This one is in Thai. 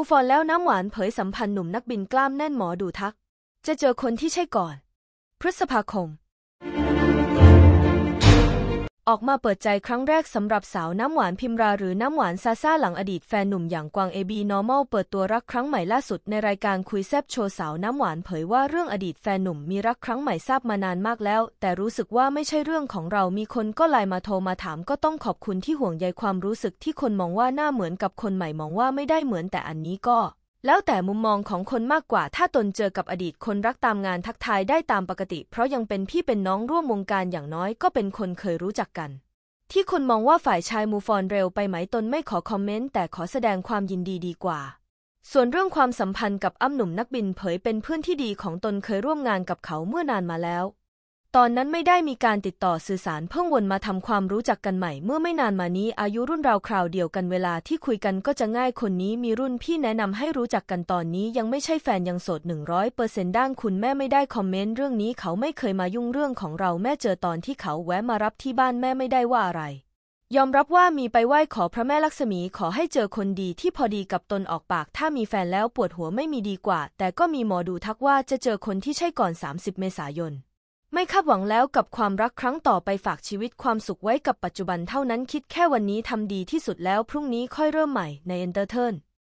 ูฟอนแล้วน้ำหวานเผยสัมพันธ์หนุ่มนักบินกล้ามแน่นหมอดูทัก จะเจอคนที่ใช่ก่อน พฤษภาคมออกมาเปิดใจครั้งแรกสำหรับสาวน้ำหวานพิมราหรือน้ำหวานซาซาหลังอดีตแฟนหนุ่มอย่างกวางเอบีนอร์มอลเปิดตัวรักครั้งใหม่ล่าสุดในรายการคุยแซบโชว์สาวน้ำหวานเผยว่าเรื่องอดีตแฟนหนุ่มมีรักครั้งใหม่ทราบมานานมากแล้ว แต่รู้สึกว่าไม่ใช่เรื่องของเรามีคนก็ไลน์มาโทรมาถามก็ต้องขอบคุณที่ห่วงใยความรู้สึกที่คนมองว่าหน้าเหมือนกับคนใหม่มองว่าไม่ได้เหมือนแต่อันนี้ก็แล้วแต่มุมมองของคนมากกว่า ถ้าตนเจอกับอดีตคนรักตามงานทักทายได้ตามปกติ เพราะยังเป็นพี่เป็นน้องร่วมวงการอย่างน้อย ก็เป็นคนเคยรู้จักกัน ที่คนมองว่าฝ่ายชายมูฟอนเร็วไปไหมตนไม่ขอคอมเมนต์แต่ขอแสดงความยินดีดีกว่า ส่วนเรื่องความสัมพันธ์กับอ้ำหนุ่มนักบินเผยเป็นเพื่อนที่ดีของตนเคยร่วมงานกับเขาเมื่อนานมาแล้วตอนนั้นไม่ได้มีการติดต่อสื่อสารเพิ่งวนมาทำความรู้จักกันใหม่ เมื่อไม่นานมานี้ อายุรุ่นราวคราวเดียวกันเวลาที่คุยกันก็จะง่ายคนนี้มีรุ่นพี่แนะนำให้รู้จักกันตอนนี้ยังไม่ใช่แฟน ยังโสด 100เปอร์เซนด้านคุณแม่ไม่ได้คอมเมนต์เรื่องนี้เขาไม่เคยมายุ่งเรื่องของเราแม่เจอตอนที่เขาแวะมารับที่บ้านแม่ไม่ได้ว่าอะไร ยอมรับว่ามีไปไหว้ขอพระแม่ลักษมีขอให้เจอคนดีที่พอดีกับตนออกปาก ถ้ามีแฟนแล้วปวดหัวไม่มีดีกว่า แต่ก็มีหมอดูทักว่าจะเจอคนที่ใช่ก่อน 30 เมษายนไม่คาดหวังแล้วกับความรักครั้งต่อไปฝากชีวิตความสุขไว้กับปัจจุบันเท่านั้นคิดแค่วันนี้ทำดีที่สุดแล้วพรุ่งนี้ค่อยเริ่มใหม่ในเอนเตอร์เทน